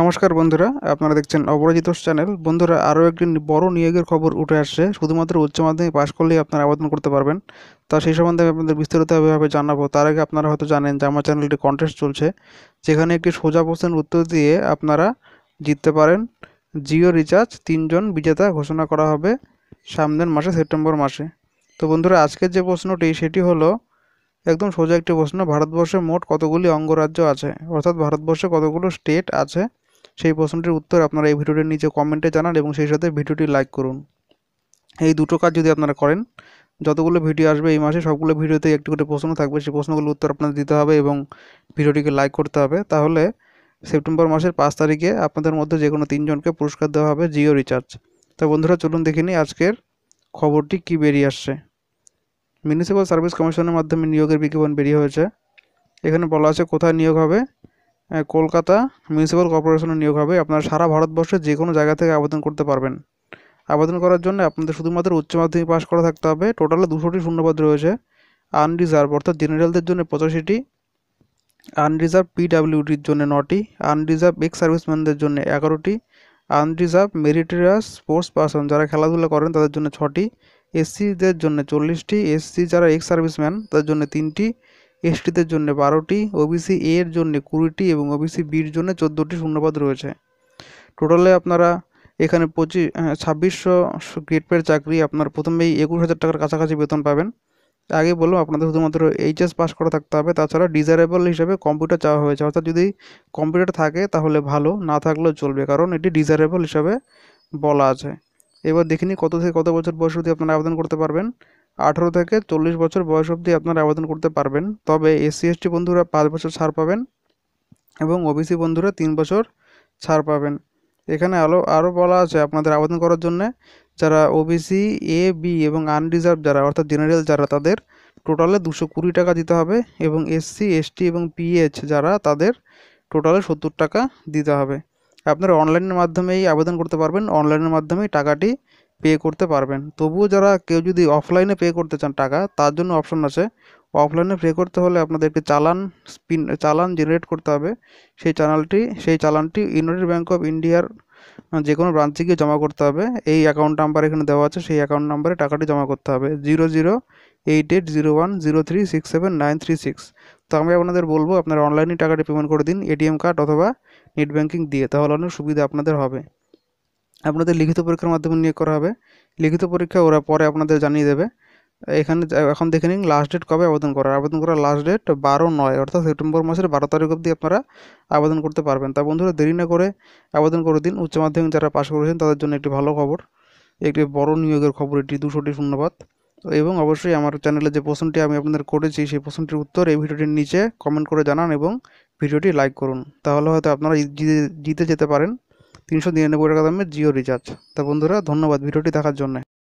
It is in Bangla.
নমস্কার বন্ধুরা আপনারা দেখছেন অপরাজিত চ্যানেল বন্ধুরা আরও একটি বড় নিয়োগের খবর উঠে আসছে শুধুমাত্র উচ্চ মাধ্যমিক পাশ করলেই আপনারা আবেদন করতে পারবেন তা সেই সম্বন্ধে আমি আপনাদের বিস্তারিতভাবে জানাবো তার আগে আপনারা হয়তো জানেন যে আমার চ্যানেলটি কন্টেস্ট চলছে যেখানে একটি সোজা প্রশ্নের উত্তর দিয়ে আপনারা জিততে পারেন জিও রিচার্জ তিনজন বিজেতা ঘোষণা করা হবে সামনের মাসে সেপ্টেম্বর মাসে তো বন্ধুরা আজকের যে প্রশ্নটি সেটি হলো একদম সোজা একটি প্রশ্ন ভারতবর্ষে মোট কতগুলি অঙ্গরাজ্য আছে অর্থাৎ ভারতবর্ষে কতগুলো স্টেট আছে সেই প্রশ্নটির উত্তর আপনারা এই ভিডিওটির নিচে কমেন্টে জানান এবং সেই সাথে ভিডিওটি লাইক করুন এই দুটো কাজ যদি আপনারা করেন যতগুলো ভিডিও আসবে এই মাসে সবগুলো ভিডিওতে একটি করে প্রশ্ন থাকবে সেই প্রশ্নগুলোর উত্তর আপনাদের দিতে হবে এবং ভিডিওটিকে লাইক করতে হবে তাহলে সেপ্টেম্বর মাসের পাঁচ তারিখে আপনাদের মধ্যে যে কোনো তিনজনকে পুরস্কার দেওয়া হবে জিও রিচার্জ তো বন্ধুরা চলুন দেখে নিই আজকের খবরটি কি বেরিয়ে আসছে মিউনিসিপ্যাল সার্ভিস কমিশনের মাধ্যমে নিয়োগের বিজ্ঞাপন বেরিয়ে হয়েছে এখানে বলা আছে কোথায় নিয়োগ হবে কলকাতা মিউনিসিপ্যাল কর্পোরেশনে নিয়োগ হবে আপনারা সারা ভারতবর্ষে যে কোনো জায়গা থেকে আবেদন করতে পারবেন আবেদন করার জন্য আপনাদের শুধুমাত্র উচ্চ মাধ্যমিক পাশ করা থাকতে হবে টোটালে দুশোটি শূন্যপদ রয়েছে আনরিজার্ভ অর্থাৎ জেনারেলদের জন্য পঁচাশিটি আনরিজার্ভ পিডাব্লিউডির জন্য নটি আনরিজার্ভ এক্স সার্ভিসম্যানদের জন্য এগারোটি আনরিজার্ভ মেরিটেরিয়াস স্পোর্টস পার্সন যারা খেলাধুলা করেন তাদের জন্য ছটি এসসিদের জন্য চল্লিশটি এসসি যারা এক্স সার্ভিসম্যান তাদের জন্য তিনটি এসটিদের জন্য বারোটি ওবিসি এর জন্য কুড়িটি এবং ওবিসি বির জন্য চোদ্দোটি শূন্যপদ রয়েছে টোটালে আপনারা এখানে পঁচিশ ছাব্বিশশো গ্রেড পের চাকরি আপনার প্রথমেই একুশ হাজার টাকার কাছাকাছি বেতন পাবেন আগে বললাম আপনাদের শুধুমাত্র এইচএস পাস করা থাকতে হবে তাছাড়া ডিজারেবল হিসেবে কম্পিউটার চাওয়া হয়েছে অর্থাৎ যদি কম্পিউটার থাকে তাহলে ভালো না থাকলেও চলবে কারণ এটি ডিজারেবল হিসাবে বলা আছে এবার দেখিনি কত থেকে কত বছর বয়স অবধি আপনারা আবেদন করতে পারবেন আঠারো থেকে চল্লিশ বছর বয়স অবধি আপনারা আবেদন করতে পারবেন তবে এসসি এসটি বন্ধুরা পাঁচ বছর ছাড় পাবেন এবং ওবিসি বন্ধুরা তিন বছর ছাড় পাবেন এখানে আরও আরও বলা আছে আপনাদের আবেদন করার জন্য যারা ওবিসি এ বি এবং আনরিজার্ভ যারা অর্থাৎ জেনারেল যারা তাদের টোটালে দুশো কুড়ি টাকা দিতে হবে এবং এসসি এসটি এবং পিএইচ যারা তাদের টোটালে সত্তর টাকা দিতে হবে আপনারা অনলাইনের মাধ্যমেই আবেদন করতে পারবেন অনলাইনের মাধ্যমেই টাকাটি পে করতে পারবেন তবুও যারা কেউ যদি অফলাইনে পে করতে চান টাকা তার জন্য অপশন আছে অফলাইনে পে করতে হলে আপনাদেরকে চালান স্পিন চালান জেনারেট করতে হবে সেই চ্যানেলটি সেই চালানটি ইউনাইটেড ব্যাঙ্ক অফ ইন্ডিয়ার যে কোনো ব্রাঞ্চে গিয়ে জমা করতে হবে এই অ্যাকাউন্ট নাম্বার এখানে দেওয়া আছে সেই অ্যাকাউন্ট নাম্বারে টাকাটি জমা করতে হবে zero zero eight eight zero one zero three six seven nine three six তো আমি আপনাদের বলবো আপনারা অনলাইনে টাকাটি পেমেন্ট করে দিন এটিএম কার্ড অথবা নেট ব্যাঙ্কিং দিয়ে তাহলে অনেক সুবিধা আপনাদের হবে আপনাদের লিখিত পরীক্ষার মাধ্যমে নিয়ে করা হবে লিখিত পরীক্ষা ওরা পরে আপনাদের জানিয়ে দেবে এখানে এখন দেখে নিন লাস্ট ডেট কবে আবেদন করার আবেদন করার লাস্ট ডেট বারো নয় অর্থাৎ সেপ্টেম্বর মাসের বারো তারিখ অবধি আপনারা আবেদন করতে পারবেন তা বন্ধুরা দেরি না করে আবেদন করে দিন উচ্চ মাধ্যমিক যারা পাশ করেছেন তাদের জন্য একটি ভালো খবর একটি বড় নিয়োগের খবর এটি দুশোটি শূন্যবাদ এবং অবশ্যই আমার চ্যানেলে যে প্রশ্নটি আমি আপনাদের করেছি সেই প্রশ্নটির উত্তর এই ভিডিওটির নিচে কমেন্ট করে জানান এবং ভিডিওটি লাইক করুন তাহলে হয়তো আপনারা জিতে জিতে যেতে পারেন তিনশো নিরানব্বই টাকা দামের জিও রিচার্জ তা বন্ধুরা ধন্যবাদ ভিডিওটি দেখার জন্য